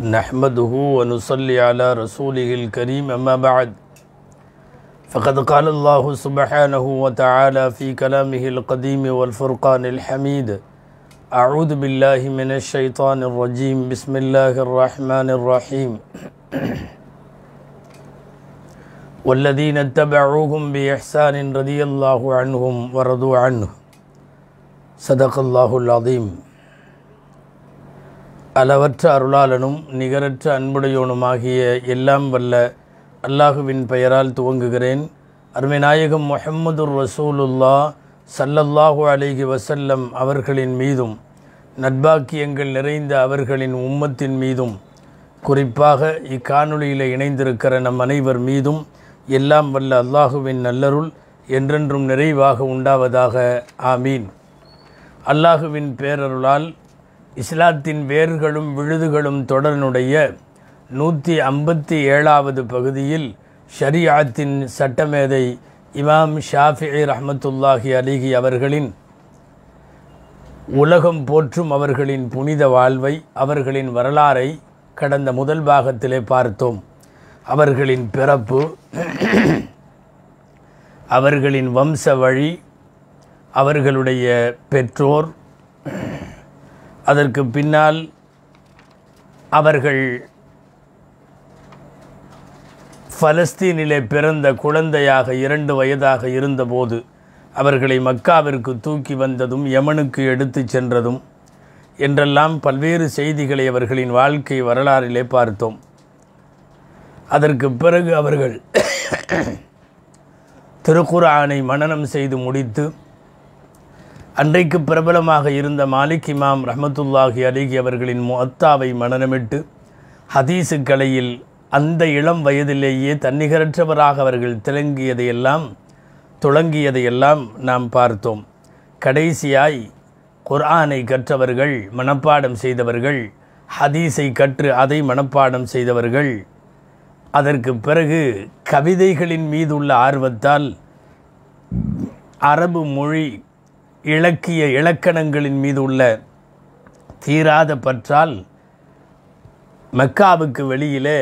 نحمده ونصلي على رسوله الكريم أما بعد فقد قال الله سبحانه وتعالى في كلامه القديم والفرقان الحميد أعوذ بالله من الشيطان الرجيم بسم الله الرحمن الرحيم والذين اتبعوهم بإحسان رضي الله عنهم ورضوا عنه صدق الله العظيم அளவற்ற அருளாளனும் நிகரற்ற அன்புடையோனுமாகிய எல்லாம் வல்ல அல்லாஹுவின் பெயரால் துவங்குகிறேன் அருமைநாயகம் முஹம்மதுர் ரசூலுல்லா சல்லல்லாஹு அலிஹி வசல்லம் அவர்களின் மீதும் நட்பாக்கியங்கள் நிறைந்த அவர்களின் உம்மத்தின் மீதும் குறிப்பாக இக்காணொலியில் இணைந்திருக்கிற நம் அனைவர் மீதும் எல்லாம் வல்ல அல்லாஹுவின் நல்லருள் என்றென்றும் நிறைவாக உண்டாவதாக ஆமீன் அல்லாஹுவின் பேரருளால் இஸ்லாத்தின் வேர்களும் விழுதுகளும் தொடர்னுடைய நூற்றி ஐம்பத்தி ஏழாவது பகுதியில் ஷரியாத்தின் சட்டமேதை இமாம் ஷாஃபி ரஹமத்துல்லாஹி அலிஹி அவர்களின் உலகம் போற்றும் அவர்களின் புனித வாழ்வை அவர்களின் வரலாறை கடந்த முதல் பாகத்திலே பார்த்தோம் அவர்களின் பிறப்பு அவர்களின் வம்ச வழி அவர்களுடைய பெற்றோர் அதற்கு பின்னால் அவர்கள் பலஸ்தீனிலே பிறந்த குழந்தையாக இரண்டு வயதாக இருந்தபோது அவர்களை மக்காவிற்கு தூக்கி வந்ததும் யமனுக்கு எடுத்து சென்றதும் என்றெல்லாம் பல்வேறு செய்திகளை அவர்களின் வாழ்க்கை வரலாறிலே பார்த்தோம் அதற்கு பிறகு அவர்கள் திருக்குறானை மனநம் செய்து முடித்து அன்றைக்கு பிரபலமாக இருந்த மாலிக் இமாம் ரஹமத்துல்லாஹி அலிகி அவர்களின் முத்தாவை மனநமிட்டு ஹதீசு கலையில் அந்த இளம் வயதிலேயே தன்னிகரற்றவராக அவர்கள் திளங்கியதையெல்லாம் துளங்கியதையெல்லாம் நாம் பார்த்தோம் கடைசியாய் குர்ஆனை கற்றவர்கள் மனப்பாடம் செய்தவர்கள் ஹதீஸை கற்று அதை மனப்பாடம் செய்தவர்கள் அதற்கு பிறகு கவிதைகளின் மீது உள்ள ஆர்வத்தால் அரபு மொழி இலக்கிய இலக்கணங்களின் மீது உள்ள தீராத பற்றால் மக்காவுக்கு வெளியிலே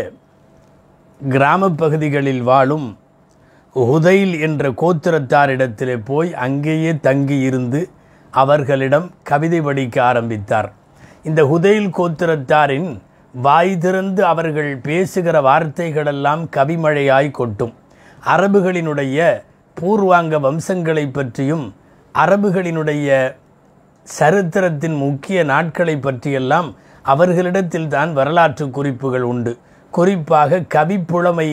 கிராமப்பகுதிகளில் வாழும் ஹுதைல் என்ற கோத்திரத்தாரிடத்திலே போய் அங்கேயே தங்கியிருந்து அவர்களிடம் கவிதை படிக்க ஆரம்பித்தார் இந்த ஹுதைல் கோத்திரத்தாரின் வாய் திறந்து அவர்கள் பேசுகிற வார்த்தைகளெல்லாம் கவிமழையாய் கொட்டும் அரபுகளினுடைய பூர்வாங்க வம்சங்களை பற்றியும் அரபுகளினுடைய சரித்திரத்தின் முக்கிய நாட்களை பற்றியெல்லாம் அவர்களிடத்தில் தான் வரலாற்று குறிப்புகள் உண்டு குறிப்பாக கவிப்புலமை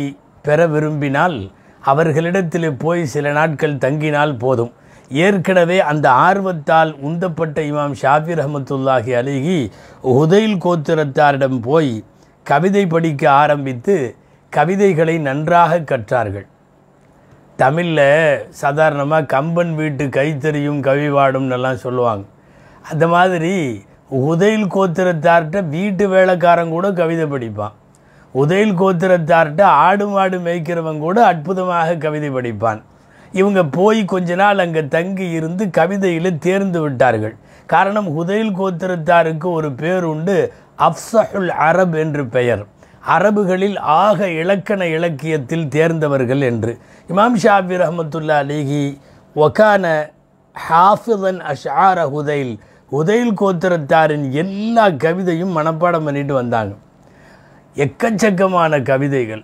பெற விரும்பினால் அவர்களிடத்தில் போய் சில நாட்கள் தங்கினால் போதும் ஏற்கனவே அந்த ஆர்வத்தால் உந்தப்பட்ட இமாம் ஷாஃபி ரஹமத்துல்லாஹி அலிகி உதயில் கோத்திரத்தாரிடம் போய் கவிதை படிக்க ஆரம்பித்து கவிதைகளை நன்றாக கற்றார்கள் தமிழில் சாதாரணமாக கம்பன் வீட்டு கைத்தறியும் கவிவாடும்னெல்லாம் சொல்லுவாங்க அந்த மாதிரி உதயில் கோத்திரத்தார்கிட்ட வீட்டு வேலைக்காரன் கூட கவிதை படிப்பான் உதயில் கோத்திரத்தார்கிட்ட ஆடு மாடு மேய்க்கிறவன் கூட அற்புதமாக கவிதை படிப்பான் இவங்க போய் கொஞ்ச நாள் அங்கே தங்கி இருந்து கவிதையில் தேர்ந்து விட்டார்கள் காரணம் உதயில் கோத்திரத்தாருக்கு ஒரு பேர் உண்டு அப்சஹுல் அரப் என்று பெயர் அரபுகளில் ஆக இலக்கண இலக்கியத்தில் தேர்ந்தவர்கள் என்று இமாம் ஷாபி ரஹமத்துல்லா அலிஹி ஒகான ஹாஃபிதன் அஷார ஹுதைல் உதயில் கோத்திரத்தாரின் எல்லா கவிதையும் மனப்பாடம் பண்ணிட்டு வந்தாங்க எக்கச்சக்கமான கவிதைகள்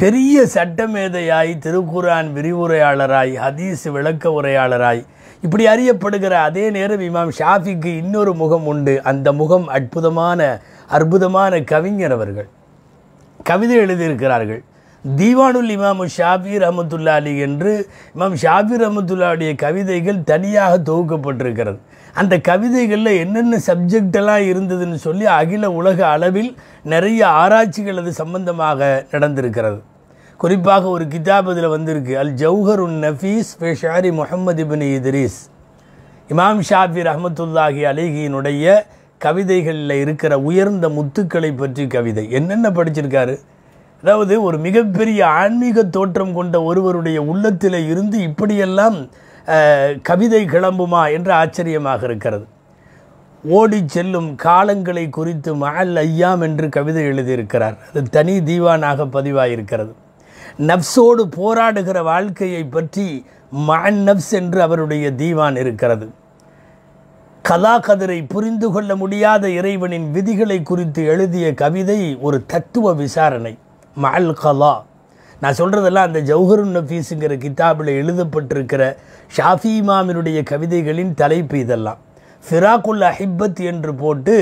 பெரிய சட்டமேதையாய் திருக்குரான் விரிவுரையாளராய் ஹதீஸ் விளக்க உரையாளராய் இப்படி அறியப்படுகிற அதே நேரம் இமாம் ஷாஃபிக்கு இன்னொரு முகம் உண்டு அந்த முகம் அற்புதமான அற்புதமான கவிஞர் அவர்கள் கவிதை எழுதியிருக்கிறார்கள் தீவானுல் இமாம் ஷாபி ரஹமத்துல்லா அலி என்று இமாம் ஷாபி ரஹமத்துல்லாவுடைய கவிதைகள் தனியாக தொகுக்கப்பட்டிருக்கிறது அந்த கவிதைகளில் என்னென்ன சப்ஜெக்டெல்லாம் இருந்ததுன்னு சொல்லி அகில உலக அளவில் நிறைய ஆராய்ச்சிகள் அது சம்பந்தமாக நடந்திருக்கிறது குறிப்பாக ஒரு கிதாப் இதில் வந்திருக்கு அல் ஜவுஹர் உன் நஃபீஸ் ஃபேஷாரி முகமது இபின் இதரீஸ் இமாம் ஷாபி ரஹமத்துல்லாஹி அலிஹியினுடைய கவிதைகளில் இருக்கிற உயர்ந்த முத்துக்களை பற்றி கவிதை என்னென்ன படிச்சிருக்காரு அதாவது ஒரு மிகப்பெரிய ஆன்மீக தோற்றம் கொண்ட ஒருவருடைய உள்ளத்தில் இருந்து இப்படியெல்லாம் கவிதை கிளம்புமா என்று ஆச்சரியமாக இருக்கிறது ஓடி செல்லும் காலங்களை குறித்து மால் ஐயாம் என்று கவிதை எழுதியிருக்கிறார் அது தனி தீவானாக பதிவாயிருக்கிறது நப்சோடு போராடுகிற வாழ்க்கையை பற்றி மான் நப்ஸ் என்று அவருடைய தீவான் இருக்கிறது கதிரை புரிந்து கொள்ள முடியாத இறைவனின் விதிகளை குறித்து எழுதிய கவிதை ஒரு தத்துவ விசாரணை மல் கலா நான் சொல்கிறதெல்லாம் அந்த ஜவுஹருன் நஃபீஸுங்கிற கித்தாபில் எழுதப்பட்டிருக்கிற ஷாஃபி இமாமினுடைய கவிதைகளின் தலைப்பு இதெல்லாம் ஃபிராக்குல் அஹிப்பத் என்று போட்டு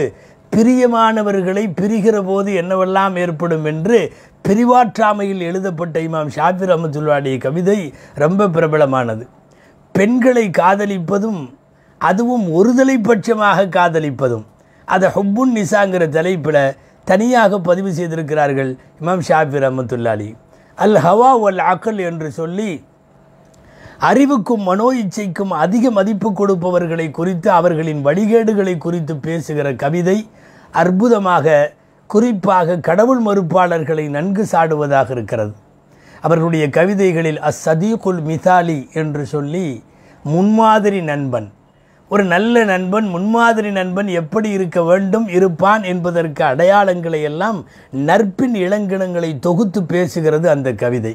பிரியமானவர்களை பிரிகிற போது என்னவெல்லாம் ஏற்படும் என்று பிரிவாற்றாமையில் எழுதப்பட்ட இமாம் ஷாஃபி ரமத்துல்லாடைய கவிதை ரொம்ப பிரபலமானது பெண்களை காதலிப்பதும் அதுவும் ஒருதலை பட்சமாக காதலிப்பதும் அதை ஹொப்புன் நிசாங்கிற தலைப்பில் தனியாக பதிவு செய்திருக்கிறார்கள் இமாம் ஷாஃபி அலி அல் ஹவா உல் அக்கல் என்று சொல்லி அறிவுக்கும் மனோ இச்சைக்கும் அதிக மதிப்பு கொடுப்பவர்களை குறித்து அவர்களின் வழிகேடுகளை குறித்து பேசுகிற கவிதை அற்புதமாக குறிப்பாக கடவுள் மறுப்பாளர்களை நன்கு சாடுவதாக இருக்கிறது அவர்களுடைய கவிதைகளில் அசதீகுல் மிதாலி என்று சொல்லி முன்மாதிரி நண்பன் ஒரு நல்ல நண்பன் முன்மாதிரி நண்பன் எப்படி இருக்க வேண்டும் இருப்பான் என்பதற்கு அடையாளங்களை எல்லாம் நற்பின் இளங்கிணங்களை தொகுத்து பேசுகிறது அந்த கவிதை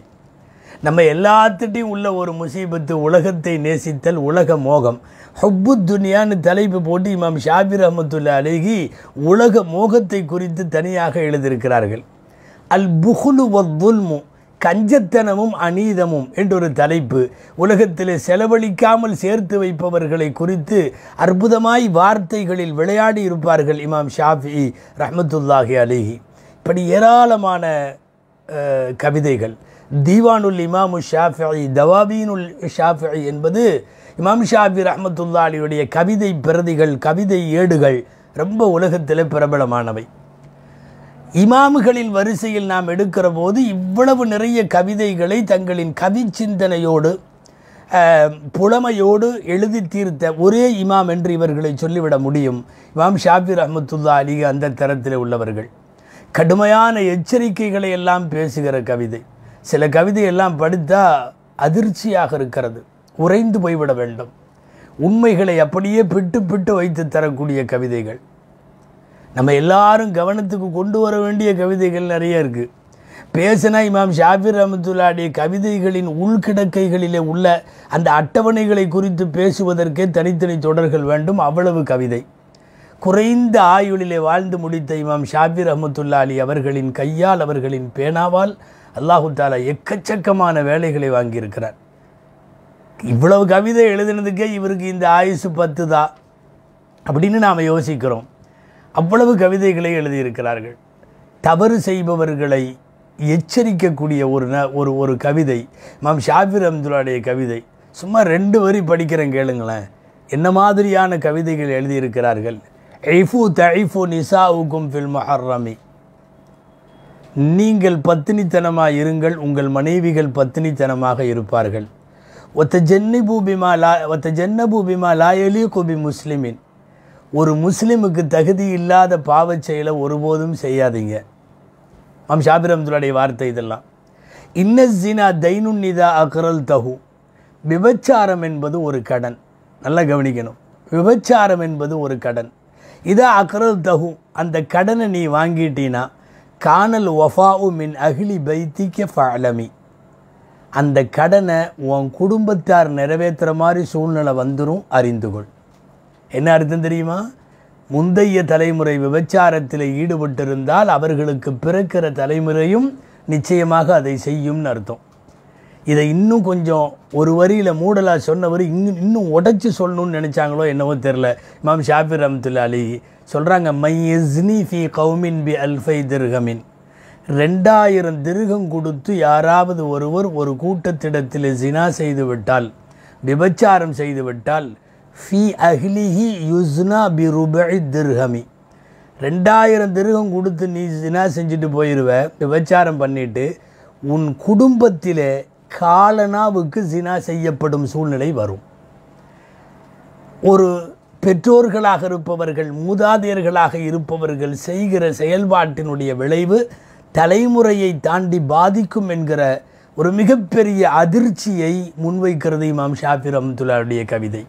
நம்ம எல்லாத்துட்டையும் உள்ள ஒரு முசீபத்து உலகத்தை நேசித்தல் உலக மோகம் ஹொப்பு துனியான்னு தலைப்பு போட்டு இமாம் ஷாபிர் அஹமத்துல்லா அழகி உலக மோகத்தை குறித்து தனியாக எழுதியிருக்கிறார்கள் அல் புகுலு வல்மு கஞ்சத்தனமும் அநீதமும் என்றொரு தலைப்பு உலகத்தில் செலவழிக்காமல் சேர்த்து வைப்பவர்களை குறித்து அற்புதமாய் வார்த்தைகளில் விளையாடி இருப்பார்கள் இமாம் ஷாஃபி ரஹமத்துல்லாஹி அலிஹி இப்படி ஏராளமான கவிதைகள் தீவானுல் இமாமு ஷாஃபி தவாபீனுல் ஷாஃபி என்பது இமாம் ஷாஃபி ரஹமத்துல்லா அலியுடைய கவிதை பிரதிகள் கவிதை ஏடுகள் ரொம்ப உலகத்தில் பிரபலமானவை இமாமுகளின் வரிசையில் நாம் எடுக்கிற போது இவ்வளவு நிறைய கவிதைகளை தங்களின் கவி சிந்தனையோடு புலமையோடு எழுதி தீர்த்த ஒரே இமாம் என்று இவர்களை சொல்லிவிட முடியும் இமாம் ஷாபிர் அஹமத்துல்லா அலி அந்த தரத்தில் உள்ளவர்கள் கடுமையான எச்சரிக்கைகளை எல்லாம் பேசுகிற கவிதை சில கவிதையெல்லாம் படித்தால் அதிர்ச்சியாக இருக்கிறது உறைந்து போய்விட வேண்டும் உண்மைகளை அப்படியே பிட்டு பிட்டு வைத்து தரக்கூடிய கவிதைகள் நம்ம எல்லாரும் கவனத்துக்கு கொண்டு வர வேண்டிய கவிதைகள் நிறைய இருக்குது பேசினா இமாம் ஷாஃபிர் ரமத்துல்லாடைய கவிதைகளின் உள்கிடக்கைகளிலே உள்ள அந்த அட்டவணைகளை குறித்து பேசுவதற்கே தனித்தனி தொடர்கள் வேண்டும் அவ்வளவு கவிதை குறைந்த ஆயுளிலே வாழ்ந்து முடித்த இமாம் ஷாஃபிர் ரஹமத்துல்லா அலி அவர்களின் கையால் அவர்களின் பேனாவால் அல்லாஹு தாலா எக்கச்சக்கமான வேலைகளை வாங்கியிருக்கிறார் இவ்வளவு கவிதை எழுதினதுக்கே இவருக்கு இந்த ஆயுசு பத்து தான் அப்படின்னு நாம் யோசிக்கிறோம் அவ்வளவு கவிதைகளை எழுதியிருக்கிறார்கள் தவறு செய்பவர்களை எச்சரிக்கக்கூடிய ஒரு ந ஒரு ஒரு கவிதை மாம் ஷாஃபிர் அம்துல்லாடைய கவிதை சும்மா ரெண்டு வரி படிக்கிறேன் கேளுங்களேன் என்ன மாதிரியான கவிதைகள் எழுதியிருக்கிறார்கள் ஐஃபு தஐஃபு நிசாவுக்கும் ஃபில் மஹர்ரமி நீங்கள் பத்தினித்தனமாக இருங்கள் உங்கள் மனைவிகள் பத்தினித்தனமாக இருப்பார்கள் ஒத்த ஜென்னி பூபிமா லா ஒத்த ஜென்ன பூபிமா லாயலி குபி முஸ்லிமின் ஒரு முஸ்லீமுக்கு தகுதி இல்லாத பாவச் செயலை ஒருபோதும் செய்யாதீங்க மாம் ஷாபிர் வார்த்தை இதெல்லாம் இன்ன ஜினா தைனுன்னிதா அகரல் தகு விபச்சாரம் என்பது ஒரு கடன் நல்லா கவனிக்கணும் விபச்சாரம் என்பது ஒரு கடன் இதா அகரல் தகு அந்த கடனை நீ வாங்கிட்டீனா காணல் ஒஃபாவு மின் அகிலி பைத்திக்க பழமி அந்த கடனை உன் குடும்பத்தார் நிறைவேற்றுற மாதிரி சூழ்நிலை வந்துடும் அறிந்துகொள் என்ன அர்த்தம் தெரியுமா முந்தைய தலைமுறை விபச்சாரத்தில் ஈடுபட்டிருந்தால் அவர்களுக்கு பிறக்கிற தலைமுறையும் நிச்சயமாக அதை செய்யும்னு அர்த்தம் இதை இன்னும் கொஞ்சம் ஒரு வரியில் மூடலாக சொன்னவர் இன்னும் இன்னும் உடச்சி சொல்லணும்னு நினச்சாங்களோ என்னவோ தெரில இமாம் ஷாஃபி ரம்துல் அலி சொல்கிறாங்க மையஸ்னி ஃபி கவுமின் பி அல்ஃபை திருகமின் ரெண்டாயிரம் திருகம் கொடுத்து யாராவது ஒருவர் ஒரு கூட்டத்திடத்தில் ஜினா செய்துவிட்டால் விபச்சாரம் செய்துவிட்டால் ஃபி அஹ்லிஹி யுஸ்னா பி ருபி திருஹமி ரெண்டாயிரம் திருகம் கொடுத்து நீ என்ன செஞ்சுட்டு போயிடுவேன் விபச்சாரம் பண்ணிவிட்டு உன் குடும்பத்தில் காலனாவுக்கு சினா செய்யப்படும் சூழ்நிலை வரும் ஒரு பெற்றோர்களாக இருப்பவர்கள் மூதாதையர்களாக இருப்பவர்கள் செய்கிற செயல்பாட்டினுடைய விளைவு தலைமுறையை தாண்டி பாதிக்கும் என்கிற ஒரு மிகப்பெரிய அதிர்ச்சியை முன்வைக்கிறது இமாம் ஷாஃபி ரஹமத்துல்லாவுடைய கவிதை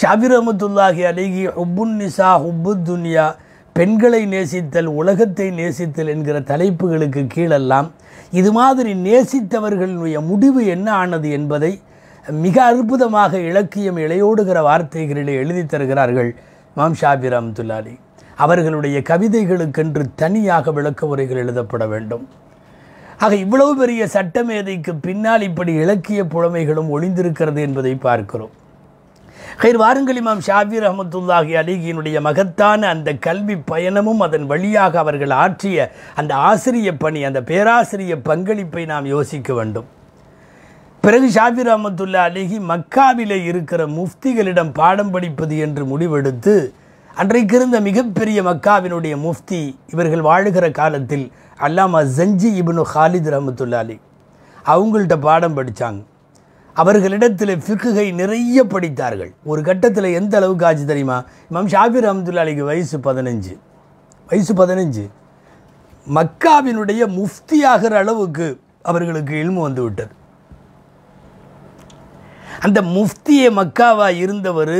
ஷாபிரமத்துல்லாஹி அலிகி ஹுப்புன் நிசா ஹுப்பு துன்யா பெண்களை நேசித்தல் உலகத்தை நேசித்தல் என்கிற தலைப்புகளுக்கு கீழெல்லாம் இது மாதிரி நேசித்தவர்களுடைய முடிவு என்ன ஆனது என்பதை மிக அற்புதமாக இலக்கியம் இளையோடுகிற வார்த்தைகளிலே எழுதி தருகிறார்கள் மாம் ஷாபிர் அவர்களுடைய கவிதைகளுக்கென்று தனியாக விளக்க உரைகள் எழுதப்பட வேண்டும் ஆக இவ்வளவு பெரிய சட்டமேதைக்கு பின்னால் இப்படி இலக்கிய புலமைகளும் ஒளிந்திருக்கிறது என்பதை பார்க்கிறோம் ஹைர் வாருங்கள் இமாம் ஷாபீர் அஹமத்துல்லாஹி அலிகியினுடைய மகத்தான அந்த கல்வி பயணமும் அதன் வழியாக அவர்கள் ஆற்றிய அந்த ஆசிரிய பணி அந்த பேராசிரிய பங்களிப்பை நாம் யோசிக்க வேண்டும் பிறகு ஷாபிர் அஹமத்துல்லா அலிகி மக்காவிலே இருக்கிற முஃப்திகளிடம் பாடம் படிப்பது என்று முடிவெடுத்து அன்றைக்கு இருந்த மிகப்பெரிய மக்காவினுடைய முஃப்தி இவர்கள் வாழுகிற காலத்தில் அல்லாமா ஜஞ்சி இபுனு ஹாலித் ரஹமத்துல்லா அலி அவங்கள்ட்ட பாடம் படித்தாங்க அவர்களிடத்தில் ஃபிக்குகை நிறைய படித்தார்கள் ஒரு கட்டத்தில் எந்த அளவுக்கு ஆச்சு தெரியுமா இமாம் ஷாபிர் அலிக்கு வயசு பதினஞ்சு வயசு பதினஞ்சு மக்காவினுடைய முஃப்தி ஆகிற அளவுக்கு அவர்களுக்கு இல்மு வந்து விட்டது அந்த முஃப்தியை மக்காவாக இருந்தவர்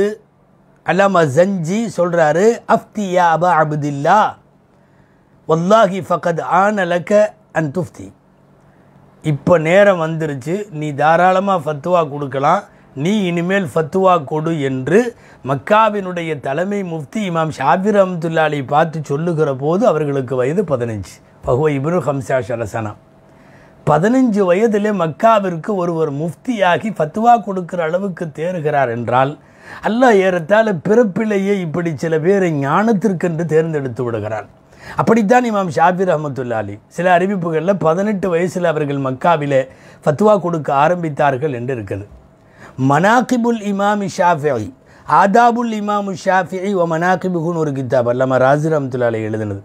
அல்லாமா ஜஞ்சி சொல்கிறாரு அஃப்தியா அபா அபுதில்லா ஒல்லாஹி ஃபகத் ஆனலக்க அன் துஃப்தி இப்போ நேரம் வந்துருச்சு நீ தாராளமாக ஃபத்துவா கொடுக்கலாம் நீ இனிமேல் ஃபத்துவா கொடு என்று மக்காவினுடைய தலைமை முஃப்தி இமாம் ஷாபிர் அஹமதுல்லாலை பார்த்து சொல்லுகிற போது அவர்களுக்கு வயது பதினஞ்சு பகுவ இப்ரு ஹம்சா ஷலசனா பதினஞ்சு வயதிலே மக்காவிற்கு ஒருவர் முஃப்தியாகி ஃபத்துவா கொடுக்கிற அளவுக்கு தேறுகிறார் என்றால் அல்லாஹ் ஏறத்தால் பிறப்பிலேயே இப்படி சில பேரை ஞானத்திற்கென்று தேர்ந்தெடுத்து விடுகிறான் அப்படித்தான் இமாம் ஷாஃபி ரஹமத்துல்லா அலி சில அறிவிப்புகளில் பதினெட்டு வயசில் அவர்கள் மக்காவிலே ஃபத்வா கொடுக்க ஆரம்பித்தார்கள் என்று இருக்குது மனாக்கிபுல் இமாம் ஷாஃபி ஆதாபுல் இமாம் ஷாஃபி ஓ மனாக்கிபுகுன்னு ஒரு கித்தாப் அல்லாம ராசிர் ரஹமத்துல்லா அலி எழுதினது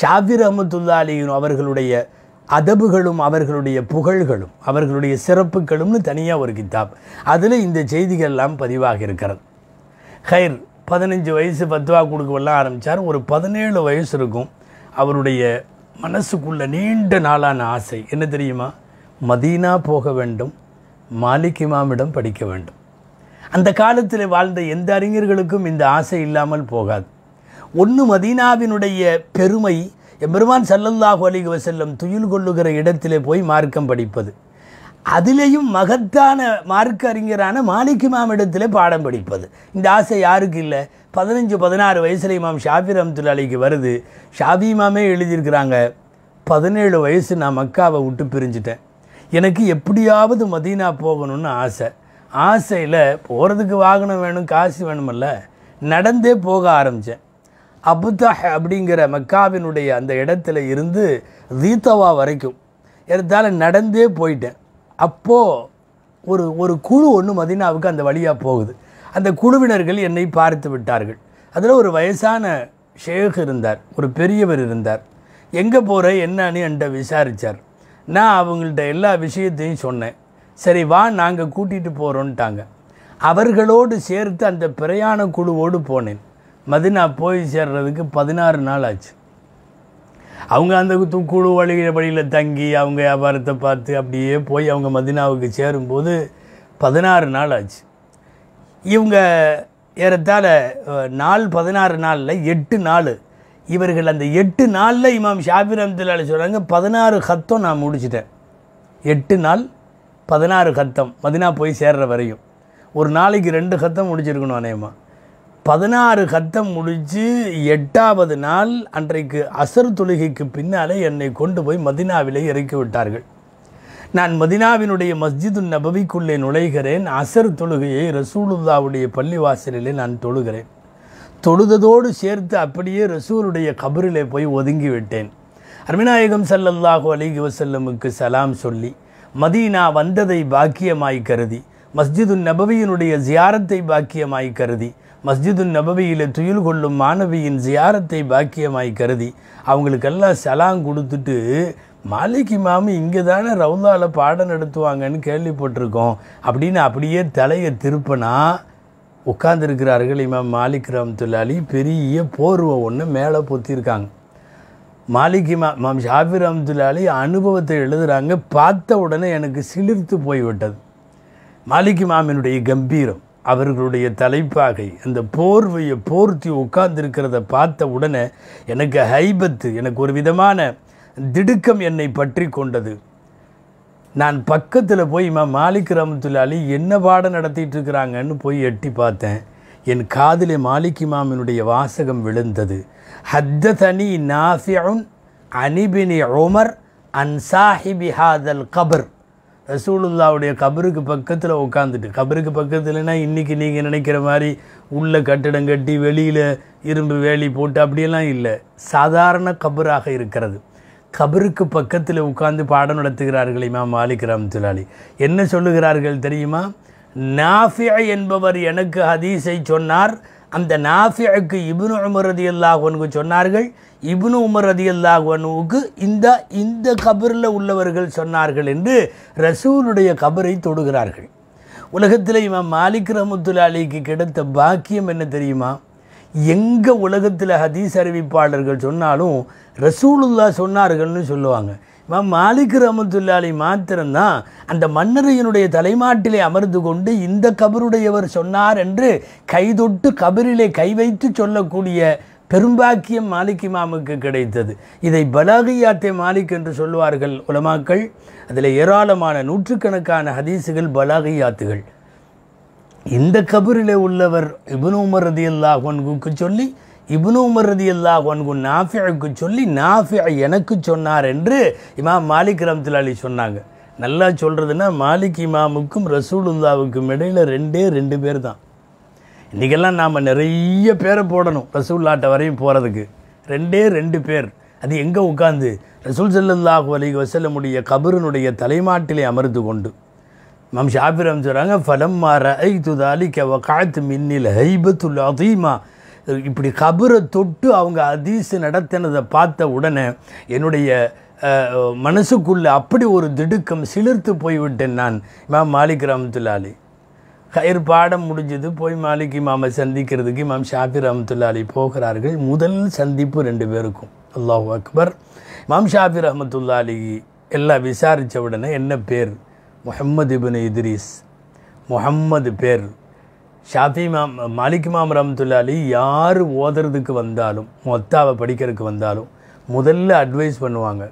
ஷாஃபி ரஹமத்துல்லா அலியும் அவர்களுடைய அதபுகளும் அவர்களுடைய புகழ்களும் அவர்களுடைய சிறப்புகளும்னு தனியாக ஒரு கித்தாப் அதில் இந்த செய்திகள்லாம் பதிவாக இருக்கிறது ஹைர் பதினஞ்சு வயசு பத்துவா கொடுக்கவெல்லாம் ஆரம்பித்தார் ஒரு பதினேழு வயசு இருக்கும் அவருடைய மனசுக்குள்ள நீண்ட நாளான ஆசை என்ன தெரியுமா மதீனா போக வேண்டும் மாலிக் இமாமிடம் படிக்க வேண்டும் அந்த காலத்தில் வாழ்ந்த எந்த அறிஞர்களுக்கும் இந்த ஆசை இல்லாமல் போகாது ஒன்று மதீனாவினுடைய பெருமை எம்பெருமான் சல்லல்லாஹு அலிக வசல்லம் துயில் கொள்ளுகிற இடத்திலே போய் மார்க்கம் படிப்பது அதிலேயும் மகத்தான மார்க் அறிஞரான மாணிக்கு மாமிடத்தில் பாடம் படிப்பது இந்த ஆசை யாருக்கு இல்லை பதினஞ்சு பதினாறு வயசுல இமாம் ஷாஃபி அலிக்கு வருது ஷாஃபி இமாமே எழுதியிருக்கிறாங்க பதினேழு வயசு நான் மக்காவை விட்டு பிரிஞ்சிட்டேன் எனக்கு எப்படியாவது மதீனா போகணும்னு ஆசை ஆசையில் போகிறதுக்கு வாகனம் வேணும் காசு வேணுமல்ல நடந்தே போக ஆரம்பித்தேன் அபுதாஹ் அப்படிங்கிற மக்காவினுடைய அந்த இடத்துல இருந்து ரீத்தவா வரைக்கும் இருந்தாலும் நடந்தே போயிட்டேன் அப்போது ஒரு ஒரு குழு ஒன்று மதினாவுக்கு அந்த வழியாக போகுது அந்த குழுவினர்கள் என்னை பார்த்து விட்டார்கள் அதில் ஒரு வயசான ஷேக் இருந்தார் ஒரு பெரியவர் இருந்தார் எங்கே போகிற என்னன்னு என்கிட்ட விசாரித்தார் நான் அவங்கள்ட்ட எல்லா விஷயத்தையும் சொன்னேன் சரி வா நாங்கள் கூட்டிகிட்டு போகிறோன்ட்டாங்க அவர்களோடு சேர்த்து அந்த பிரயாண குழுவோடு போனேன் மதினா போய் சேர்றதுக்கு பதினாறு நாள் ஆச்சு அவங்க அந்த குழு வழிகிற வழியில் தங்கி அவங்க வியாபாரத்தை பார்த்து அப்படியே போய் அவங்க மதினாவுக்கு சேரும்போது பதினாறு நாள் ஆச்சு இவங்க ஏறத்தால் நாள் பதினாறு நாளில் எட்டு நாள் இவர்கள் அந்த எட்டு நாளில் இமாம் ஷாபி ரம்துல்லால சொல்கிறாங்க பதினாறு ஹத்தம் நான் முடிச்சிட்டேன் எட்டு நாள் பதினாறு ஹத்தம் மதினா போய் சேர்ற வரையும் ஒரு நாளைக்கு ரெண்டு ஹத்தம் முடிச்சிருக்கணும் அநேகமாக பதினாறு கத்தம் முடித்து எட்டாவது நாள் அன்றைக்கு அசர் தொழுகைக்கு பின்னாலே என்னை கொண்டு போய் மதினாவிலே இறக்கி விட்டார்கள் நான் மதினாவினுடைய மஸ்ஜிது நபவிக்குள்ளே நுழைகிறேன் அசர் தொழுகையை ரசூலுல்லாவுடைய பள்ளிவாசலிலே நான் தொழுகிறேன் தொழுததோடு சேர்த்து அப்படியே ரசூலுடைய கபரிலே போய் ஒதுங்கிவிட்டேன் அர்மிநாயகம் சல்லல்லாஹு அலிகி வசல்லமுக்கு சலாம் சொல்லி மதீனா வந்ததை பாக்கியமாய் கருதி மஸ்ஜிது நபவியினுடைய ஜியாரத்தை பாக்கியமாய் கருதி மஸ்ஜிது நபவியில் துயில் கொள்ளும் மாணவியின் ஜியாரத்தை பாக்கியமாய் கருதி அவங்களுக்கெல்லாம் செலாங் கொடுத்துட்டு மாலிக்கு மாமி இங்கே தானே ரவுந்தாவில் பாடம் நடத்துவாங்கன்னு கேள்விப்பட்டிருக்கோம் அப்படின்னு அப்படியே தலையை திருப்பினா உட்காந்துருக்கிறார்கள் இமாம் மாலிக் ராம் தொழிலாளி பெரிய போர்வை ஒன்று மேலே பொத்திருக்காங்க மாலிக் மா மாம் ஷாஃபி தொழிலாளி அனுபவத்தை எழுதுகிறாங்க பார்த்த உடனே எனக்கு சிலிர்த்து போய்விட்டது மாலிக் மாமினுடைய கம்பீரம் அவர்களுடைய தலைப்பாகை அந்த போர்வையை போர்த்தி உட்கார்ந்துருக்கிறத பார்த்த உடனே எனக்கு ஹைபத்து எனக்கு ஒரு விதமான திடுக்கம் என்னை பற்றி கொண்டது நான் பக்கத்தில் போய் மா மாலிக் ரமத்துல அலி என்ன பாடம் நடத்திட்டு இருக்கிறாங்கன்னு போய் எட்டி பார்த்தேன் என் காதிலே மாலிக் இமாமினுடைய வாசகம் விழுந்தது ஹத்தனி நாஃபியுன் அனிபினி உமர் அன் சாஹிபி ஹாதல் கபர் ரசூலுல்லாவுடைய கபருக்கு பக்கத்தில் உட்காந்துட்டு கபருக்கு பக்கத்தில்னா இன்றைக்கி நீங்கள் நினைக்கிற மாதிரி உள்ளே கட்டிடம் கட்டி வெளியில் இரும்பு வேலி போட்டு அப்படியெல்லாம் இல்லை சாதாரண கபராக இருக்கிறது கபருக்கு பக்கத்தில் உட்காந்து பாடம் நடத்துகிறார்கள் இமாம் மாலிக் ராம்துலாலி என்ன சொல்லுகிறார்கள் தெரியுமா நாஃபியா என்பவர் எனக்கு ஹதீஸை சொன்னார் அந்த நாஃபிக்கு இபுனு உமர் ரதி அல்லாஹனுக்கு சொன்னார்கள் இபுனு உமர் ரதி அல்லாஹனுக்கு இந்த இந்த கபரில் உள்ளவர்கள் சொன்னார்கள் என்று ரசூலுடைய கபரை தொடுகிறார்கள் உலகத்தில் இவன் மாலிக் அலிக்கு கிடைத்த பாக்கியம் என்ன தெரியுமா எங்கே உலகத்தில் ஹதீஸ் அறிவிப்பாளர்கள் சொன்னாலும் ரசூலுல்லா சொன்னார்கள்னு சொல்லுவாங்க இமாம் மாலிக் ரமத்துல்லாலி மாத்திரம்தான் அந்த மன்னரையனுடைய தலைமாட்டிலே அமர்ந்து கொண்டு இந்த கபருடையவர் சொன்னார் என்று கைதொட்டு கபரிலே கை வைத்து சொல்லக்கூடிய பெரும்பாக்கியம் மாலிக் இமாமுக்கு கிடைத்தது இதை பலாகியாத்தே மாலிக் என்று சொல்வார்கள் உலமாக்கள் அதில் ஏராளமான நூற்றுக்கணக்கான ஹதீஸுகள் பலாகியாத்துகள் இந்த கபரிலே உள்ளவர் இபுனு உமர் ரதி அல்லாஹன்குக்கு சொல்லி இப்னு உமர்ரதி அல்லா ஒன்கு நாஃபியாவுக்கு சொல்லி நாஃபி எனக்கு சொன்னார் என்று இமாம் மாலிக் அலி சொன்னாங்க நல்லா சொல்கிறதுன்னா மாலிக் இமாமுக்கும் ரசூலுல்லாவுக்கும் இடையில் ரெண்டே ரெண்டு பேர் தான் இன்றைக்கெல்லாம் நாம் நிறைய பேரை போடணும் ரசூல்லாட்டை வரையும் போகிறதுக்கு ரெண்டே ரெண்டு பேர் அது எங்கே உட்காந்து ரசூல் செல்லல்லாஹு அலி வசல்லமுடைய கபருனுடைய தலைமாட்டிலே அமர்ந்து கொண்டு மம் ஷாபிரம் சொல்கிறாங்க ஃபலம் மாற ஐ கவ காத்து மின்னில் ஹைபத்துல் அதீமா இப்படி கபரை தொட்டு அவங்க அதீசு நடத்தினதை பார்த்த உடனே என்னுடைய மனசுக்குள்ளே அப்படி ஒரு திடுக்கம் சிலிர்த்து போய்விட்டேன் நான் மேம் மாலிக் ரமத்துல்லாலி கயிறு பாடம் முடிஞ்சது போய் மாலிக்கு இமாமை சந்திக்கிறதுக்கு மாம் ஷாஃபி ரஹமத்துல்லாலி போகிறார்கள் முதல் சந்திப்பு ரெண்டு பேருக்கும் அல்லாஹூ அக்பர் மாம் ஷாஃபி ரஹமத்துல்லாலி எல்லாம் விசாரித்த உடனே என்ன பேர் முஹம்மது இபின் இத்ரீஸ் முஹம்மது பேர் ஷாஃபி மாம் மாலிக் மாம் ரம்துல்லாலி யார் ஓதுறதுக்கு வந்தாலும் மொத்தாவை படிக்கிறதுக்கு வந்தாலும் முதல்ல அட்வைஸ் பண்ணுவாங்க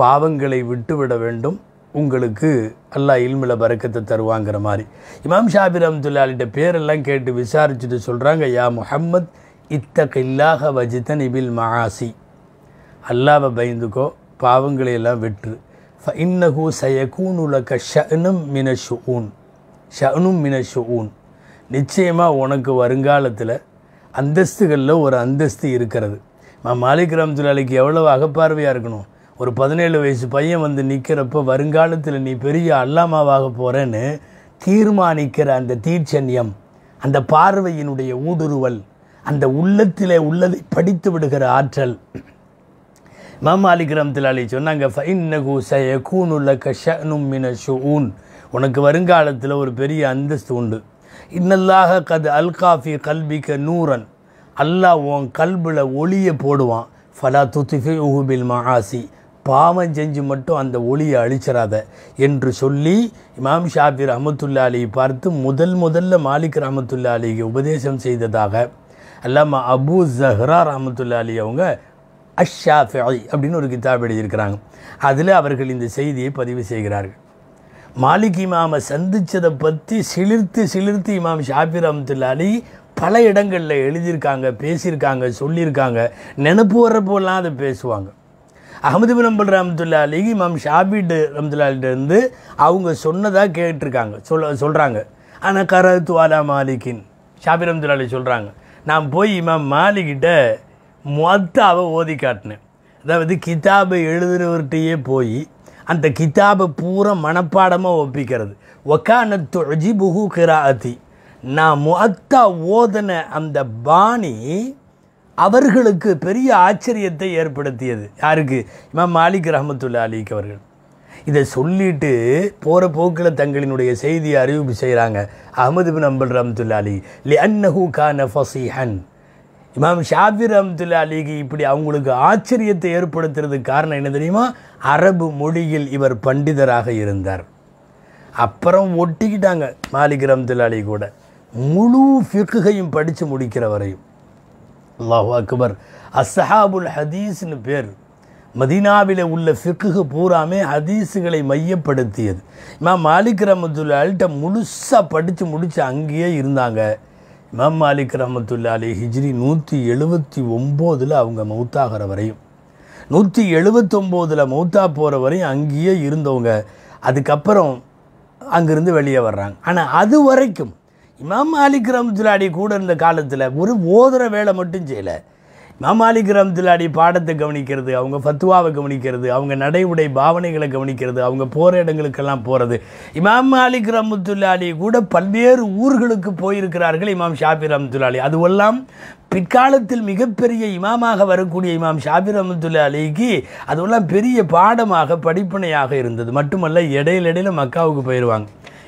பாவங்களை விட்டுவிட வேண்டும் உங்களுக்கு அல்லாஹ் இல்மில் பறக்கத்தை தருவாங்கிற மாதிரி இமாம் ஷாபி ரம்துல்லாலிட்ட பேரெல்லாம் கேட்டு விசாரிச்சுட்டு சொல்கிறாங்க யா முஹம்மத் இத்தகில்லாக வஜிதன் இபில் மகாசி அல்லாவை பயந்துக்கோ பாவங்களையெல்லாம் விட்டு ஃப இன்னஹூ சயகூன் உலக ஷனும் மின ஷூன் ஷனும் மின ஷூன் நிச்சயமாக உனக்கு வருங்காலத்தில் அந்தஸ்துகளில் ஒரு அந்தஸ்து இருக்கிறது மா மாலிக் ரம்துலாலிக்கு எவ்வளோ அகப்பார்வையாக இருக்கணும் ஒரு பதினேழு வயசு பையன் வந்து நிற்கிறப்ப வருங்காலத்தில் நீ பெரிய அல்லாமாவாக போகிறேன்னு தீர்மானிக்கிற அந்த தீட்சண்யம் அந்த பார்வையினுடைய ஊடுருவல் அந்த உள்ளத்திலே உள்ளதை படித்து விடுகிற ஆற்றல் மாம் மாலிக் ரம்திலாலி சொன்னாங்க கூனுள்ள உனக்கு வருங்காலத்தில் ஒரு பெரிய அந்தஸ்து உண்டு இன்னல்லாக கது அல்காஃபி கல்பிக்க நூரன் அல்லாஹ் உன் கல்பில் ஒளியை போடுவான் ஃபலா துத்திஃபி உஹுபில் மஹாசி பாவம் செஞ்சு மட்டும் அந்த ஒளியை அழிச்சிடாத என்று சொல்லி இமாம் ஷாஃபி ரஹமத்துல்லா அலியை பார்த்து முதல் முதல்ல மாலிக் ரஹமத்துல்லா அலிக்கு உபதேசம் செய்ததாக அல்லாமா அபு ஜஹ்ரா ரஹமத்துல்லா அலி அவங்க அஷ்ஷாஃபி அப்படின்னு ஒரு கிதாப் எழுதியிருக்கிறாங்க அதில் அவர்கள் இந்த செய்தியை பதிவு செய்கிறார்கள் மாலிக் இமாமை சந்தித்ததை பற்றி சிலிர்த்து சிலிர்த்து இமாம் ஷாபிர் ரஹமத்துல்லா அலி பல இடங்களில் எழுதியிருக்காங்க பேசியிருக்காங்க சொல்லியிருக்காங்க நினப்பு வர்றப்போலாம் அதை பேசுவாங்க அகமதுபின் அம்பல் ரஹமத்துல்லா அலி இமாம் ஷாபிடு ரஹமத்துல்லாலிட்டேருந்து அவங்க சொன்னதாக கேட்டிருக்காங்க சொல் சொல்கிறாங்க ஆனால் கரத்து வாலா மாலிகின் ஷாபி ரஹமத்துல்லா அலி சொல்கிறாங்க நான் போய் இமாம் மாலிக்கிட்ட அவ ஓதி காட்டினேன் அதாவது கிதாபை எழுதுறவர்கிட்டையே போய் அந்த கிதாபை பூரா மனப்பாடமாக ஒப்பிக்கிறது ஒக்கானத்து அஜிபுகு கிராத்தி நான் முத்தா ஓதன அந்த பாணி அவர்களுக்கு பெரிய ஆச்சரியத்தை ஏற்படுத்தியது யாருக்கு இமாம் மாலிக் ரஹமத்துல்லா அலிக் அவர்கள் இதை சொல்லிட்டு போகிற போக்கில் தங்களினுடைய செய்தியை அறிவிப்பு செய்கிறாங்க அகமது பின் அம்பல் ரஹமத்துல்லா அலி லி அன்னஹூ கான ஃபசிஹன் இமாம் ஷாஃபி ரஹமத்துல்ல அலிக்கு இப்படி அவங்களுக்கு ஆச்சரியத்தை ஏற்படுத்துறதுக்கு காரணம் என்ன தெரியுமா அரபு மொழியில் இவர் பண்டிதராக இருந்தார் அப்புறம் ஒட்டிக்கிட்டாங்க மாலிக் ரஹமத்துல்ல அலி கூட முழு ஃபிக்குகையும் படித்து முடிக்கிற வரையும் அல்லாஹு அக்பர் அசஹாபுல் ஹதீஸ்னு பேர் மதினாவில் உள்ள ஃபிக்குகு பூராமே ஹதீஸுகளை மையப்படுத்தியது இமாம் மாலிக் ரஹமத்துல்ல அலிட்ட முழுசாக படித்து முடித்து அங்கேயே இருந்தாங்க இமாம் மாலிக் ரஹமத்துல்லா அலி ஹிஜ்ரி நூற்றி எழுபத்தி ஒம்போதில் அவங்க மௌத்தாகிற வரையும் நூற்றி எழுபத்தொம்போதில் மௌத்தா போகிற வரையும் அங்கேயே இருந்தவங்க அதுக்கப்புறம் அங்கேருந்து வெளியே வர்றாங்க ஆனால் அது வரைக்கும் இமாம் மாலிக் ரஹமத்துல்லா அலி கூட இருந்த காலத்தில் ஒரு ஓதுற வேலை மட்டும் செய்யலை மாமாலிக் ரம்துல்லாடி பாடத்தை கவனிக்கிறது அவங்க ஃபத்துவாவை கவனிக்கிறது அவங்க நடை உடை பாவனைகளை கவனிக்கிறது அவங்க போகிற இடங்களுக்கெல்லாம் போகிறது இமாம் மாலிக் ரம்துல்லாலி கூட பல்வேறு ஊர்களுக்கு போயிருக்கிறார்கள் இமாம் ஷாபி ரம்துல்லாலி அதுவெல்லாம் பிற்காலத்தில் மிகப்பெரிய இமாமாக வரக்கூடிய இமாம் ஷாபி ரமத்துல்லா அலிக்கு அதுவெல்லாம் பெரிய பாடமாக படிப்பனையாக இருந்தது மட்டுமல்ல இடையிலடையில் மக்காவுக்கு போயிடுவாங்க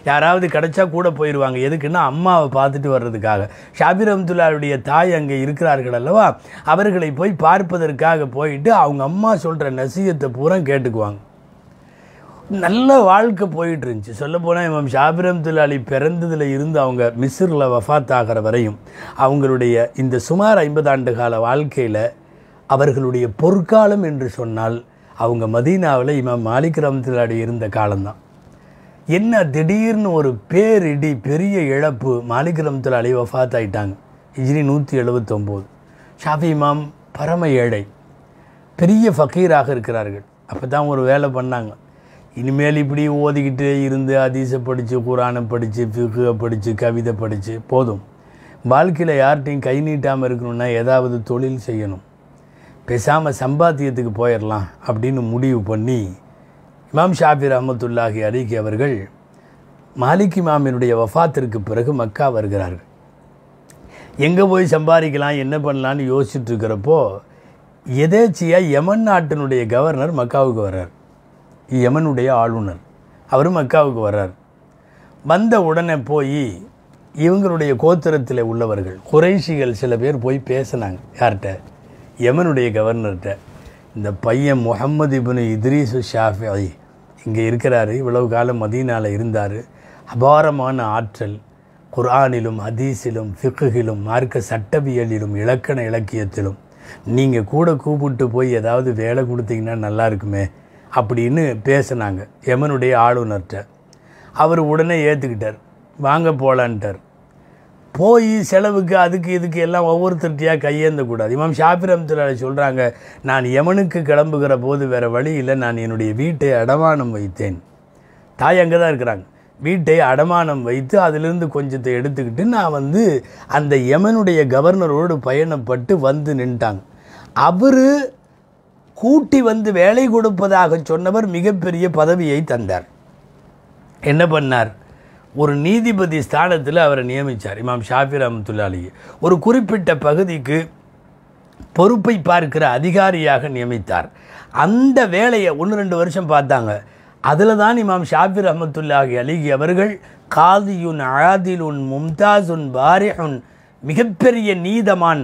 யாராவது கிடச்சா கூட போயிடுவாங்க எதுக்குன்னா அம்மாவை பார்த்துட்டு வர்றதுக்காக ஷாபிர் அப்துல்லாவுடைய தாய் அங்கே இருக்கிறார்கள் அல்லவா அவர்களை போய் பார்ப்பதற்காக போயிட்டு அவங்க அம்மா சொல்கிற நசீகத்தை பூரா கேட்டுக்குவாங்க நல்ல வாழ்க்கை போயிட்டு இருந்துச்சு சொல்ல போனால் இவன் ஷாபிரம் தொழிலாளி பிறந்ததில் இருந்து அவங்க மிஸ்ரில் வஃத் ஆகிற வரையும் அவங்களுடைய இந்த சுமார் ஐம்பது ஆண்டு கால வாழ்க்கையில் அவர்களுடைய பொற்காலம் என்று சொன்னால் அவங்க மதீனாவில் இவன் மாலிக் ரம்துல்லாடி இருந்த காலம்தான் என்ன திடீர்னு ஒரு பேரிடி பெரிய இழப்பு மாலிகிரமத்தில் ரம்துல் அலி வஃத் ஆகிட்டாங்க இஜினி நூற்றி எழுபத்தொம்போது ஷாஃபி இமாம் பரம ஏழை பெரிய ஃபக்கீராக இருக்கிறார்கள் அப்போ தான் ஒரு வேலை பண்ணாங்க இனிமேல் இப்படி ஓதிக்கிட்டே இருந்து அதீசை படித்து குரானை படித்து ஃபிகுவை படித்து கவிதை படித்து போதும் வாழ்க்கையில் யார்கிட்டையும் கை நீட்டாமல் இருக்கணும்னா ஏதாவது தொழில் செய்யணும் பேசாமல் சம்பாத்தியத்துக்கு போயிடலாம் அப்படின்னு முடிவு பண்ணி இமாம் ஷாஃபி ரஹமத்துல்லாஹி அலிகி அவர்கள் மாலிக் இமாமினுடைய வஃபாத்திற்கு பிறகு மக்கா வருகிறார்கள் எங்கே போய் சம்பாதிக்கலாம் என்ன பண்ணலான்னு யோசிச்சுட்ருக்கிறப்போ எதேச்சியாக யமன் நாட்டினுடைய கவர்னர் மக்காவுக்கு வர்றார் யமனுடைய ஆளுநர் அவர் மக்காவுக்கு வர்றார் வந்த உடனே போய் இவங்களுடைய கோத்திரத்தில் உள்ளவர்கள் குறைஷிகள் சில பேர் போய் பேசினாங்க யார்கிட்ட யமனுடைய கவர்னர்கிட்ட இந்த பையன் முகமது இபின் இத்ரீசு ஷாஃபி இங்கே இருக்கிறாரு இவ்வளவு காலம் மதீனாவில் இருந்தார் அபாரமான ஆற்றல் குர்ஆனிலும் ஹதீஸிலும் ஃபிக்குகிலும் மார்க்க சட்டவியலிலும் இலக்கண இலக்கியத்திலும் நீங்கள் கூட கூப்பிட்டு போய் ஏதாவது வேலை கொடுத்தீங்கன்னா நல்லா இருக்குமே அப்படின்னு பேசினாங்க எமனுடைய ஆளுநர்கிட்ட அவர் உடனே ஏற்றுக்கிட்டார் வாங்க போகலான்ட்டார் போய் செலவுக்கு அதுக்கு இதுக்கு எல்லாம் ஒவ்வொருத்தர்கிட்டையாக கையேந்தக்கூடாது இமாம் ஷாஃபி ரம்துல்லாலை சொல்கிறாங்க நான் யமனுக்கு கிளம்புகிற போது வேறு வழியில் நான் என்னுடைய வீட்டை அடமானம் வைத்தேன் தாய் அங்கே தான் இருக்கிறாங்க வீட்டை அடமானம் வைத்து அதிலிருந்து கொஞ்சத்தை எடுத்துக்கிட்டு நான் வந்து அந்த யமனுடைய கவர்னரோடு பயணப்பட்டு வந்து நின்ட்டாங்க அவர் கூட்டி வந்து வேலை கொடுப்பதாக சொன்னவர் மிகப்பெரிய பதவியை தந்தார் என்ன பண்ணார் ஒரு நீதிபதி ஸ்தானத்தில் அவரை நியமித்தார் இமாம் ஷாஃபி ரஹமத்துல்லாலி ஒரு குறிப்பிட்ட பகுதிக்கு பொறுப்பை பார்க்கிற அதிகாரியாக நியமித்தார் அந்த வேலையை ஒன்று ரெண்டு வருஷம் பார்த்தாங்க அதில் தான் இமாம் ஷாஃபி ரஹமத்துல்லாஹி அலிகி அவர்கள் காதியுன் அழாதிலுன் மும்தாஸுன் பாரிஹுன் மிகப்பெரிய நீதமான்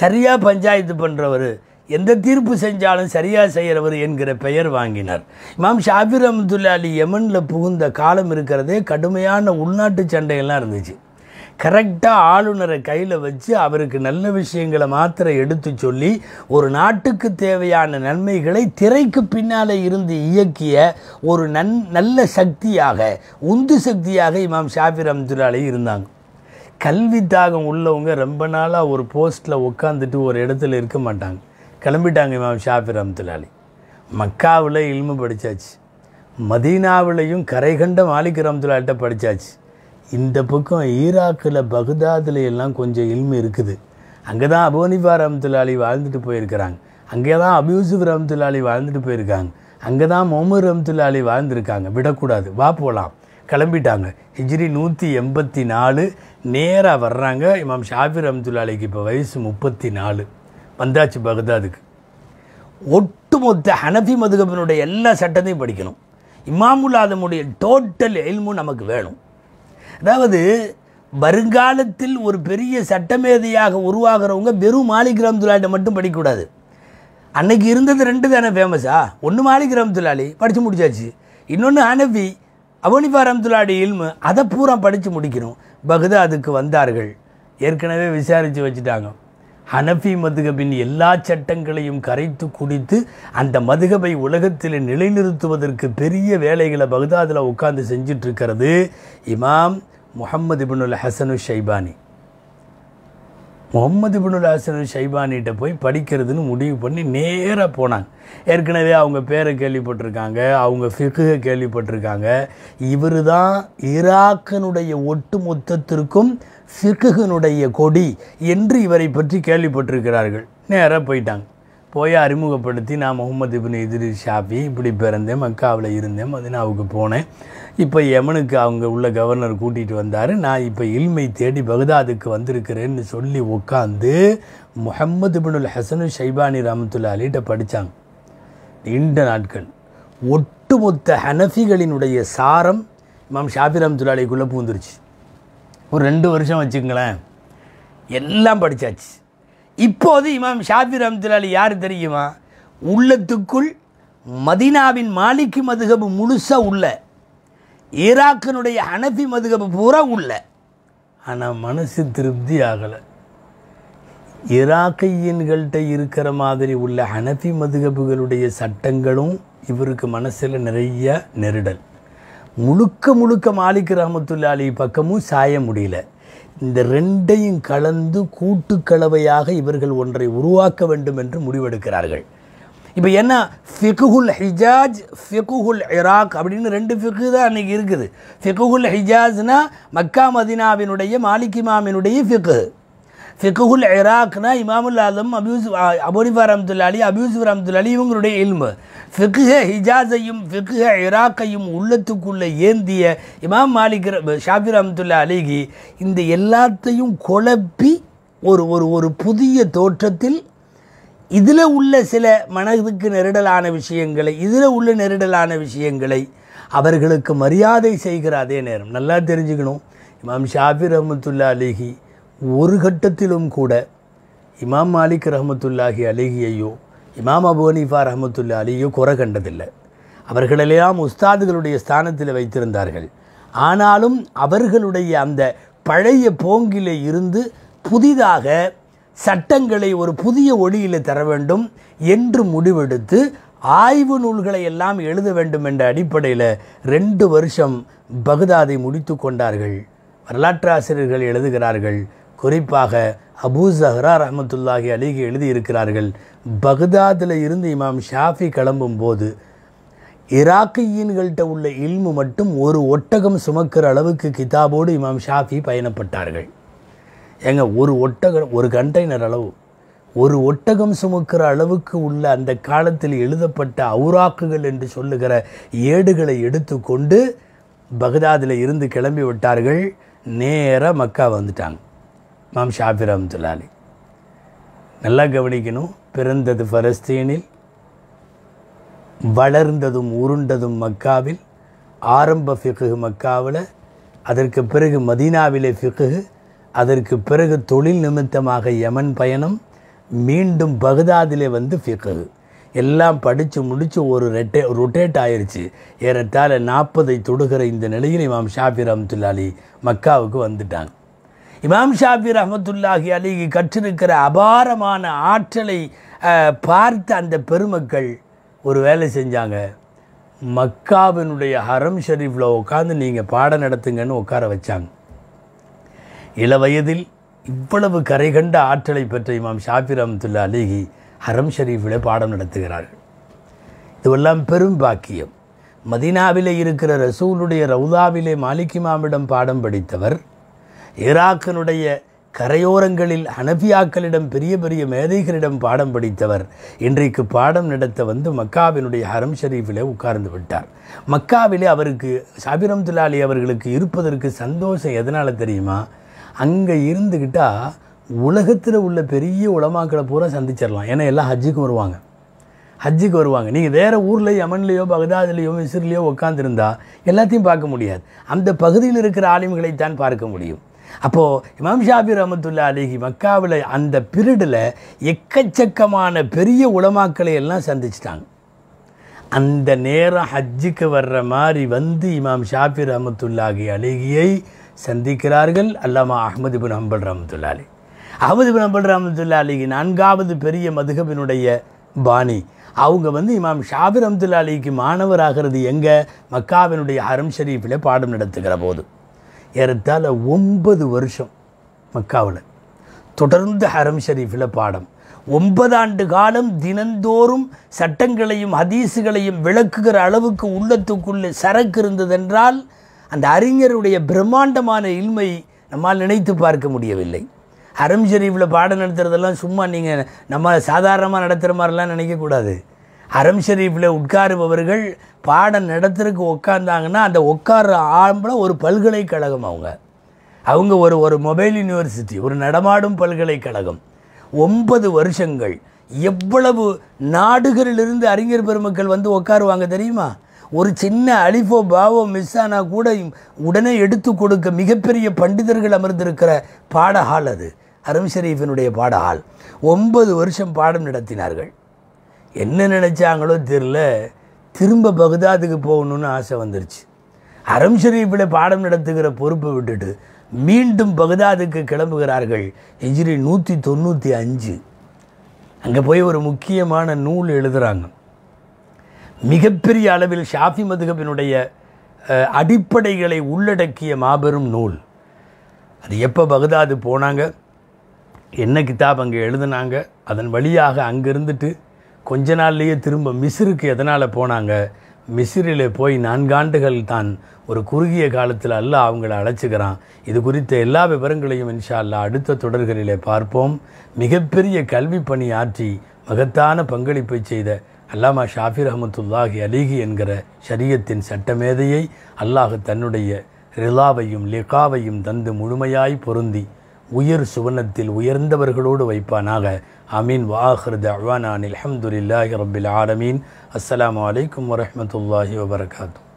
சரியாக பஞ்சாயத்து பண்ணுறவர் எந்த தீர்ப்பு செஞ்சாலும் சரியாக செய்கிறவர் என்கிற பெயர் வாங்கினார் இமாம் ஷாபி ரஹமத்துல்லா அலி யமனில் புகுந்த காலம் இருக்கிறதே கடுமையான உள்நாட்டு சண்டையெல்லாம் இருந்துச்சு கரெக்டாக ஆளுநரை கையில் வச்சு அவருக்கு நல்ல விஷயங்களை மாத்திரை எடுத்து சொல்லி ஒரு நாட்டுக்கு தேவையான நன்மைகளை திரைக்கு பின்னாலே இருந்து இயக்கிய ஒரு நன் நல்ல சக்தியாக உந்து சக்தியாக இமாம் ஷாஃபி ரம்துலாலே இருந்தாங்க கல்வி தாகம் உள்ளவங்க ரொம்ப நாளாக ஒரு போஸ்ட்டில் உட்காந்துட்டு ஒரு இடத்துல இருக்க மாட்டாங்க கிளம்பிட்டாங்க இமாம் ஷாஃபி ரம்துலாலி மக்காவில் இல்மு படித்தாச்சு மதீனாவிலையும் கரைகண்ட மாலிக் ரம்துலாட்ட படித்தாச்சு இந்த பக்கம் ஈராக்கில் பகுதாதில் எல்லாம் கொஞ்சம் இல்மு இருக்குது அங்கே தான் அபோனிஃபா ரம்துலாலி வாழ்ந்துட்டு போயிருக்கிறாங்க அங்கே தான் அபியூசுப் ரம்துலாலி வாழ்ந்துட்டு போயிருக்காங்க அங்கே தான் முகமது ரம்துல்லாலி வாழ்ந்துருக்காங்க விடக்கூடாது வா போகலாம் கிளம்பிட்டாங்க ஹிஜ்ரி நூற்றி எண்பத்தி நாலு நேராக வர்றாங்க இமாம் ஷாஃபி ரம்துல்லாலிக்கு இப்போ வயசு முப்பத்தி நாலு வந்தாச்சு பகதாதுக்கு ஒட்டுமொத்த ஹனஃபி மதுகபனுடைய எல்லா சட்டத்தையும் படிக்கணும் இமாமுல் ஆதமுடைய டோட்டல் எல்மும் நமக்கு வேணும் அதாவது வருங்காலத்தில் ஒரு பெரிய சட்டமேதையாக உருவாகிறவங்க வெறும் மாலிக் ராம்துலாட்டை மட்டும் படிக்கக்கூடாது அன்னைக்கு இருந்தது ரெண்டு தானே ஃபேமஸா ஒன்று மாலிக் ராம்துலாலி படித்து முடிச்சாச்சு இன்னொன்று ஹனஃபி அவனிபா ரம்துலாடி இல்மு அதை பூரா படித்து முடிக்கணும் அதுக்கு வந்தார்கள் ஏற்கனவே விசாரித்து வச்சுட்டாங்க ஹனஃபி மதுகபின் எல்லா சட்டங்களையும் கரைத்து குடித்து அந்த மதுகபை உலகத்தில் நிலைநிறுத்துவதற்கு பெரிய வேலைகளை பகுதாதில் உட்காந்து செஞ்சிட்ருக்கிறது Imam Muhammad ibnul Hasan Shaybani Muhammad ibnul Hasan ஷைபானிகிட்ட போய் படிக்கிறதுன்னு முடிவு பண்ணி நேராக போனாங்க ஏற்கனவே அவங்க பேரை கேள்விப்பட்டிருக்காங்க அவங்க ஃபிகுகை கேள்விப்பட்டிருக்காங்க இவர் தான் ஈராக்கனுடைய ஒட்டு மொத்தத்திற்கும் சிக்குகனுடைய கொடி என்று இவரை பற்றி கேள்விப்பட்டிருக்கிறார்கள் நேராக போயிட்டாங்க போய் அறிமுகப்படுத்தி நான் முகமது இபின் இதிரி ஷாஃபி இப்படி பிறந்தேன் மக்காவில் இருந்தேன் மதினாவுக்கு போனேன் இப்போ யமனுக்கு அவங்க உள்ள கவர்னர் கூட்டிகிட்டு வந்தார் நான் இப்போ இல்மை தேடி பகதாதுக்கு வந்திருக்கிறேன்னு சொல்லி உட்காந்து முகமது பினுல் ஹசனு ஷைபானி ரமத்துல்லா அலிகிட்ட படித்தாங்க நீண்ட நாட்கள் ஒட்டுமொத்த ஹனஃபிகளினுடைய சாரம் இமாம் ஷாஃபி ரமத்துல்லா அலிக்குள்ளே பூந்துருச்சு ஒரு ரெண்டு வருஷம் வச்சுங்களேன் எல்லாம் படித்தாச்சு இப்போது இமாம் ஷாஃபி ரம்துலாலி யார் தெரியுமா உள்ளத்துக்குள் மதினாவின் மாலிக்கு மதுகபு முழுசாக உள்ள ஈராக்கினுடைய அனபி மதுகபு பூரா உள்ள ஆனால் மனசு திருப்தி ஆகலை ஈராக்கையன்கள்கிட்ட இருக்கிற மாதிரி உள்ள ஹனபி மதுகபுகளுடைய சட்டங்களும் இவருக்கு மனசில் நிறைய நெருடல் முழுக்க முழுக்க மாலிக் ரஹமத்துல்லாலி பக்கமும் சாய முடியல இந்த ரெண்டையும் கலந்து கூட்டுக்கலவையாக இவர்கள் ஒன்றை உருவாக்க வேண்டும் என்று முடிவெடுக்கிறார்கள் இப்போ என்ன ஃபிகுல் ஹிஜாஜ் ஃபிகுல் இராக் அப்படின்னு ரெண்டு ஃபிகு தான் அன்றைக்கி இருக்குது ஃபிகுல் ஹிஜாஸ்னால் மக்கா மதினாவினுடைய மாலிக் மாமினுடைய ஃபிகு ஃபிகுல் இராக்னா இமாமுல் ஆலம் அபியூஸ் அலி ரம்துல்லாலி அபியூஸ் அலி இவங்களுடைய இல்மு ஃபிகுஹ ஹிஜாஸையும் ஃபிகுஹ இராக்கையும் உள்ளத்துக்குள்ளே ஏந்திய இமாம் மாலிக் ஷாஃபி ரம்துல்லா அலிகி இந்த எல்லாத்தையும் குழப்பி ஒரு ஒரு ஒரு புதிய தோற்றத்தில் இதில் உள்ள சில மனதுக்கு நெருடலான விஷயங்களை இதில் உள்ள நெருடலான விஷயங்களை அவர்களுக்கு மரியாதை செய்கிற அதே நேரம் நல்லா தெரிஞ்சுக்கணும் இமாம் ஷாஃபி ரஹமத்துல்லா அலிகி ஒரு கட்டத்திலும் கூட இமாம் மாலிக் ரஹமத்துல்லாஹி அலிகியையோ இமாம் அபு ஹனீஃபா ரஹமத்துல்லா அலியோ குறை கண்டதில்லை அவர்களெல்லாம் உஸ்தாதுகளுடைய ஸ்தானத்தில் வைத்திருந்தார்கள் ஆனாலும் அவர்களுடைய அந்த பழைய போங்கிலே இருந்து புதிதாக சட்டங்களை ஒரு புதிய ஒளியில் தர வேண்டும் என்று முடிவெடுத்து ஆய்வு நூல்களை எல்லாம் எழுத வேண்டும் என்ற அடிப்படையில் ரெண்டு வருஷம் பகுதாதை முடித்து கொண்டார்கள் வரலாற்றாசிரியர்கள் எழுதுகிறார்கள் குறிப்பாக அபூ ஜஹ்ரா ரஹமத்துல்லாஹி அலிகி எழுதியிருக்கிறார்கள் பக்தாதில் இருந்து இமாம் ஷாஃபி கிளம்பும் போது இராக்கியன்கள்கிட்ட உள்ள இல்மு மட்டும் ஒரு ஒட்டகம் சுமக்கிற அளவுக்கு கிதாபோடு இமாம் ஷாஃபி பயணப்பட்டார்கள் ஏங்க ஒரு ஒட்டகம் ஒரு கண்டெய்னர் அளவு ஒரு ஒட்டகம் சுமக்கிற அளவுக்கு உள்ள அந்த காலத்தில் எழுதப்பட்ட அவுராக்குகள் என்று சொல்லுகிற ஏடுகளை எடுத்துக்கொண்டு பகதாதில் இருந்து கிளம்பி விட்டார்கள் நேராக மக்கா வந்துட்டாங்க மாம் ஷாஃபி ரஹமத்துல்லாலி நல்லா கவனிக்கணும் பிறந்தது பலஸ்தீனில் வளர்ந்ததும் உருண்டதும் மக்காவில் ஆரம்ப ஃபிகு மக்காவில் அதற்கு பிறகு மதீனாவிலே ஃபிகு அதற்கு பிறகு தொழில் நிமித்தமாக யமன் பயணம் மீண்டும் பகுதாதிலே வந்து ஃபிகு எல்லாம் படித்து முடித்து ஒரு ரெட்டே ரொட்டேட் ஆயிடுச்சு ஏறத்தாழ நாற்பதை தொடுகிற இந்த நிலையில் இமாம் ஷாஃபி ரஹமத்துல்லாலி மக்காவுக்கு வந்துட்டாங்க இமாம் ஷாபி ரஹமத்துல்லாஹி அலிகி கற்றிருக்கிற அபாரமான ஆற்றலை பார்த்த அந்த பெருமக்கள் ஒரு வேலை செஞ்சாங்க மக்காவினுடைய ஹரம் ஷெரீஃபில் உட்காந்து நீங்கள் பாடம் நடத்துங்கன்னு உட்கார வச்சாங்க இள வயதில் இவ்வளவு கரை கண்ட ஆற்றலை பெற்ற இமாம் ஷாபி ரஹமத்துல்லா அலிகி ஹரம் ஷெரீஃபில் பாடம் நடத்துகிறார்கள் இதுவெல்லாம் பெரும் பாக்கியம் மதினாவிலே இருக்கிற ரசூலுடைய ரவுதாவிலே மாலிக் பாடம் படித்தவர் ஈராக்கினுடைய கரையோரங்களில் அனபியாக்களிடம் பெரிய பெரிய மேதைகளிடம் பாடம் படித்தவர் இன்றைக்கு பாடம் நடத்த வந்து மக்காவினுடைய ஹரம் ஷரீஃபிலே உட்கார்ந்து விட்டார் மக்காவிலே அவருக்கு சாபிரம் துலாலி அவர்களுக்கு இருப்பதற்கு சந்தோஷம் எதனால் தெரியுமா அங்கே இருந்துக்கிட்டால் உலகத்தில் உள்ள பெரிய உலமாக்களை பூரா சந்திச்சிடலாம் ஏன்னா எல்லாம் ஹஜ்ஜுக்கு வருவாங்க ஹஜ்ஜுக்கு வருவாங்க நீங்கள் வேறு ஊரில் யமன்லேயோ பகதாதுலேயோ மிஸ்ரிலேயோ உட்காந்துருந்தா எல்லாத்தையும் பார்க்க முடியாது அந்த பகுதியில் இருக்கிற ஆளுமைகளைத்தான் பார்க்க முடியும் அப்போது இமாம் ஷாபி ரஹமத்துல்லா அலிஹி மக்காவில் அந்த பிரிடில் எக்கச்சக்கமான பெரிய உளமாக்களை எல்லாம் சந்திச்சிட்டாங்க அந்த நேரம் ஹஜ்ஜுக்கு வர்ற மாதிரி வந்து இமாம் ஷாபி ரஹமத்துல்லாஹி அலிகியை சந்திக்கிறார்கள் அல்லாமா அஹமது பின் அம்பல் ரஹமத்துல்லா அலி அஹமது பின் அம்பல் ரஹமத்துல்லா அலிகி நான்காவது பெரிய மதுகபினுடைய பாணி அவங்க வந்து இமாம் ஷாபிர் ரஹமத்துல்லா அலிக்கு மாணவராகிறது எங்கே மக்காவினுடைய ஹரம் ஷரீஃபில் பாடம் நடத்துகிற போது ஏறத்தால் ஒன்பது வருஷம் மக்காவில் தொடர்ந்து ஹரம் ஷரீஃபில் பாடம் ஒன்பது ஆண்டு காலம் தினந்தோறும் சட்டங்களையும் ஹதீஸுகளையும் விளக்குகிற அளவுக்கு உள்ளத்துக்குள்ளே சரக்கு இருந்ததென்றால் அந்த அறிஞருடைய பிரம்மாண்டமான இல்மை நம்மால் நினைத்து பார்க்க முடியவில்லை ஹரம் ஷரீஃபில் பாடம் நடத்துகிறதெல்லாம் சும்மா நீங்கள் நம்ம சாதாரணமாக நடத்துகிற மாதிரிலாம் நினைக்கக்கூடாது அரம் ஷெரீஃபில் உட்காருபவர்கள் பாடம் நடத்துறதுக்கு உட்காந்தாங்கன்னா அந்த உட்கார ஆம்பளை ஒரு பல்கலைக்கழகம் அவங்க அவங்க ஒரு ஒரு மொபைல் யூனிவர்சிட்டி ஒரு நடமாடும் பல்கலைக்கழகம் ஒன்பது வருஷங்கள் எவ்வளவு நாடுகளிலிருந்து அறிஞர் பெருமக்கள் வந்து உட்காருவாங்க தெரியுமா ஒரு சின்ன அலிஃபோ பாவோ மிஸ் ஆனால் கூட உடனே எடுத்து கொடுக்க மிகப்பெரிய பண்டிதர்கள் அமர்ந்திருக்கிற பாடஹால் அது அரம் ஷெரீஃபினுடைய பாடஹால் ஒன்பது வருஷம் பாடம் நடத்தினார்கள் என்ன நினச்சாங்களோ தெரில திரும்ப பகுதாதுக்கு போகணுன்னு ஆசை வந்துருச்சு அரம் ஷரீஃபில் பாடம் நடத்துகிற பொறுப்பை விட்டுட்டு மீண்டும் பகுதாதுக்கு கிளம்புகிறார்கள் எஞ்சிரி நூற்றி தொண்ணூற்றி அஞ்சு அங்கே போய் ஒரு முக்கியமான நூல் எழுதுகிறாங்க மிகப்பெரிய அளவில் ஷாஃபி மதுகபினுடைய அடிப்படைகளை உள்ளடக்கிய மாபெரும் நூல் அது எப்போ பகதாது போனாங்க என்ன கிதாப் அங்கே எழுதுனாங்க அதன் வழியாக அங்கே இருந்துட்டு கொஞ்ச நாள்லேயே திரும்ப மிசிறுக்கு எதனால் போனாங்க மிசிரில் போய் நான்காண்டுகள் தான் ஒரு குறுகிய காலத்தில் அல்ல அவங்கள அழைச்சிக்கிறான் இது குறித்த எல்லா விவரங்களையும் இன்ஷா அல்லா அடுத்த தொடர்களிலே பார்ப்போம் மிகப்பெரிய கல்வி பணி ஆற்றி மகத்தான பங்களிப்பை செய்த அல்லாமா ஷாஃபிர் ரஹமத்துல்லாஹி அலிகி என்கிற ஷரியத்தின் சட்டமேதையை அல்லாஹ் தன்னுடைய ரிலாவையும் லிகாவையும் தந்து முழுமையாய் பொருந்தி உயர் சுவனத்தில் உயர்ந்தவர்களோடு வைப்பானாக அமீன் வாஹிருத் அவானான் அலமதுல்லாஹி ரபில் ஆலமீன் அஸ்லாம் வலைக்கம் வரமத்துல்லாஹி வபரகாத்தூ